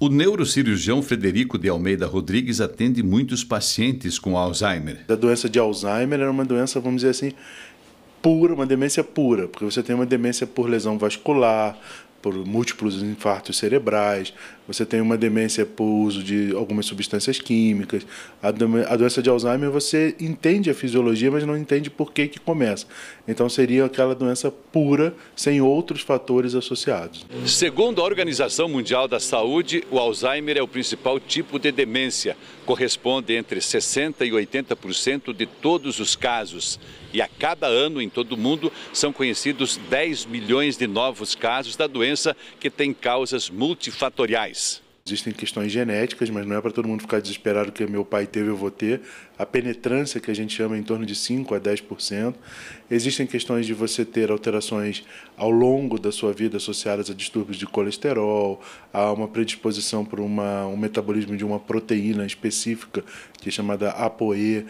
O neurocirurgião Frederico de Almeida Rodrigues atende muitos pacientes com Alzheimer. A doença de Alzheimer é uma doença, vamos dizer assim, pura, uma demência pura, porque você tem uma demência por lesão vascular, por múltiplos infartos cerebrais, você tem uma demência por uso de algumas substâncias químicas. A, doença de Alzheimer você entende a fisiologia, mas não entende por que, que começa. Então seria aquela doença pura, sem outros fatores associados. Segundo a Organização Mundial da Saúde, o Alzheimer é o principal tipo de demência. Corresponde entre 60% e 80% de todos os casos. E a cada ano em todo o mundo são conhecidos 10 milhões de novos casos da doença que tem causas multifatoriais. Existem questões genéticas, mas não é para todo mundo ficar desesperado que meu pai teve, eu vou ter a penetrância que a gente chama em torno de 5 a 10%. Existem questões de você ter alterações ao longo da sua vida associadas a distúrbios de colesterol, a uma predisposição para uma, um metabolismo de uma proteína específica, que é chamada ApoE,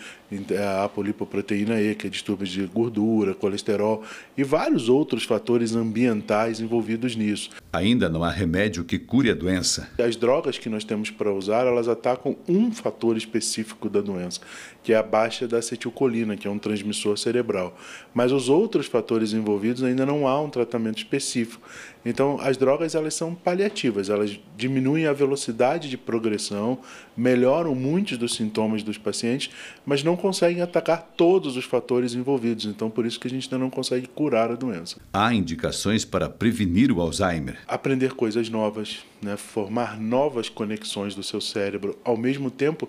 a é, apolipoproteína E, que é distúrbios de gordura, colesterol e vários outros fatores ambientais envolvidos nisso. Ainda não há remédio que cure a doença. As drogas que nós temos para usar, elas atacam um fator específico da doença que é a baixa da acetilcolina, que é um transmissor cerebral. Mas os outros fatores envolvidos ainda não há um tratamento específico. Então, as drogas elas são paliativas, elas diminuem a velocidade de progressão, melhoram muitos dos sintomas dos pacientes, mas não conseguem atacar todos os fatores envolvidos. Então, por isso que a gente ainda não consegue curar a doença. Há indicações para prevenir o Alzheimer? Aprender coisas novas, né? formar novas conexões do seu cérebro. Ao mesmo tempo,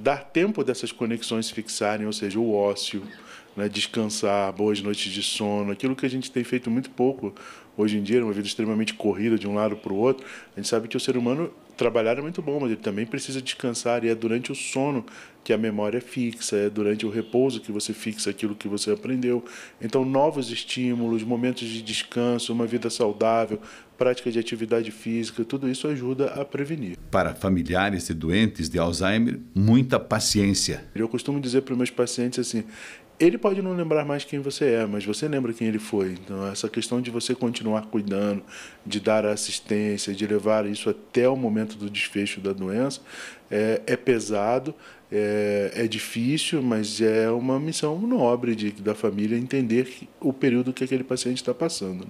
dar tempo dessas conexões fixarem, ou seja, o ócio, né, descansar, boas noites de sono, aquilo que a gente tem feito muito pouco hoje em dia, uma vida extremamente corrida de um lado para o outro. A gente sabe que o ser humano trabalhar é muito bom, mas ele também precisa descansar e é durante o sono que a memória é fixa, é durante o repouso que você fixa aquilo que você aprendeu. Então, novos estímulos, momentos de descanso, uma vida saudável, prática de atividade física, tudo isso ajuda a prevenir. Para familiares de doentes de Alzheimer, muita paciência. Eu costumo dizer para os meus pacientes assim: ele pode não lembrar mais quem você é, mas você lembra quem ele foi. Então, essa questão de você continuar cuidando, de dar assistência, de levar isso até o momento do desfecho da doença, é, é pesado, é, é, difícil, mas é uma missão nobre de, da família entender o período que aquele paciente está passando.